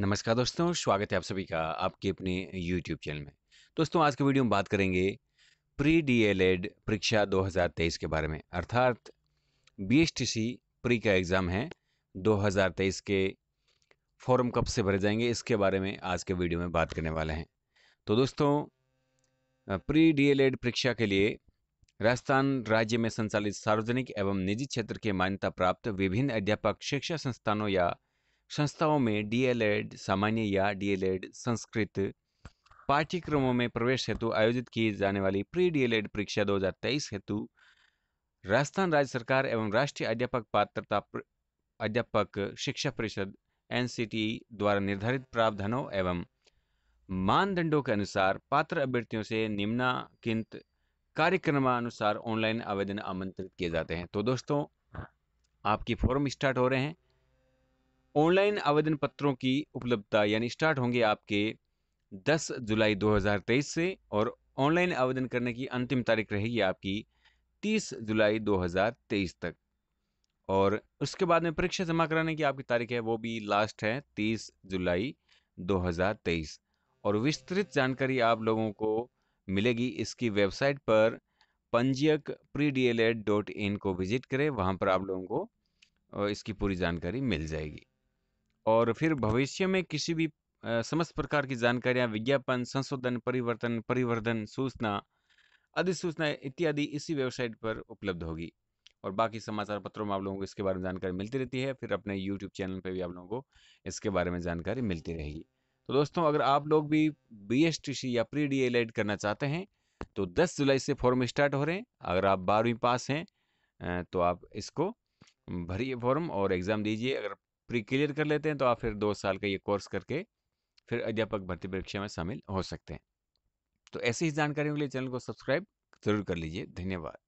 नमस्कार दोस्तों स्वागत है आप सभी का आपके अपने YouTube चैनल में दोस्तों आज के वीडियो में बात करेंगे प्री डी एल एड परीक्षा 2023 के बारे में अर्थात सी प्री का एग्ज़ाम है 2023 के फॉर्म कब से भरे जाएंगे इसके बारे में आज के वीडियो में बात करने वाले हैं तो दोस्तों प्री डी एल एड परीक्षा के लिए राजस्थान राज्य में संचालित सार्वजनिक एवं निजी क्षेत्र के मान्यता प्राप्त विभिन्न अध्यापक शिक्षा संस्थानों या संस्थाओं में डीएलएड सामान्य या डीएलएड संस्कृत पाठ्यक्रमों में प्रवेश हेतु आयोजित की जाने वाली प्री डीएलएड परीक्षा 2023 हेतु राजस्थान राज्य सरकार एवं राष्ट्रीय अध्यापक पात्रता अध्यापक शिक्षा परिषद एन द्वारा निर्धारित प्रावधानों एवं मानदंडों के अनुसार पात्र अभ्यर्थियों से निम्नाकिंत कार्यक्रमानुसार ऑनलाइन आवेदन आमंत्रित किए जाते हैं तो दोस्तों आपकी फॉर्म स्टार्ट हो रहे हैं ऑनलाइन आवेदन पत्रों की उपलब्धता यानी स्टार्ट होंगे आपके 10 जुलाई 2023 से और ऑनलाइन आवेदन करने की अंतिम तारीख रहेगी आपकी 30 जुलाई 2023 तक और उसके बाद में परीक्षा जमा कराने की आपकी तारीख है वो भी लास्ट है 30 जुलाई 2023 और विस्तृत जानकारी आप लोगों को मिलेगी इसकी वेबसाइट पर पंजीयक pre D L Ed dot in को विजिट करें वहाँ पर आप लोगों को इसकी पूरी जानकारी मिल जाएगी और फिर भविष्य में किसी भी समस्त प्रकार की जानकारियाँ विज्ञापन संशोधन परिवर्तन परिवर्धन सूचना अधिसूचना इत्यादि इसी वेबसाइट पर उपलब्ध होगी और बाकी समाचार पत्रों में आप लोगों को इसके बारे में जानकारी मिलती रहती है फिर अपने यूट्यूब चैनल पर भी आप लोगों को इसके बारे में जानकारी मिलती रहेगी तो दोस्तों अगर आप लोग भी बी या प्री डी करना चाहते हैं तो 10 जुलाई से फॉर्म स्टार्ट हो रहे हैं अगर आप बारहवीं पास हैं तो आप इसको भरिए फॉर्म और एग्ज़ाम दीजिए अगर प्री क्लियर कर लेते हैं तो आप फिर दो साल का ये कोर्स करके फिर अध्यापक भर्ती परीक्षा में शामिल हो सकते हैं तो ऐसी ही जानकारी के लिए चैनल को सब्सक्राइब जरूर कर लीजिए धन्यवाद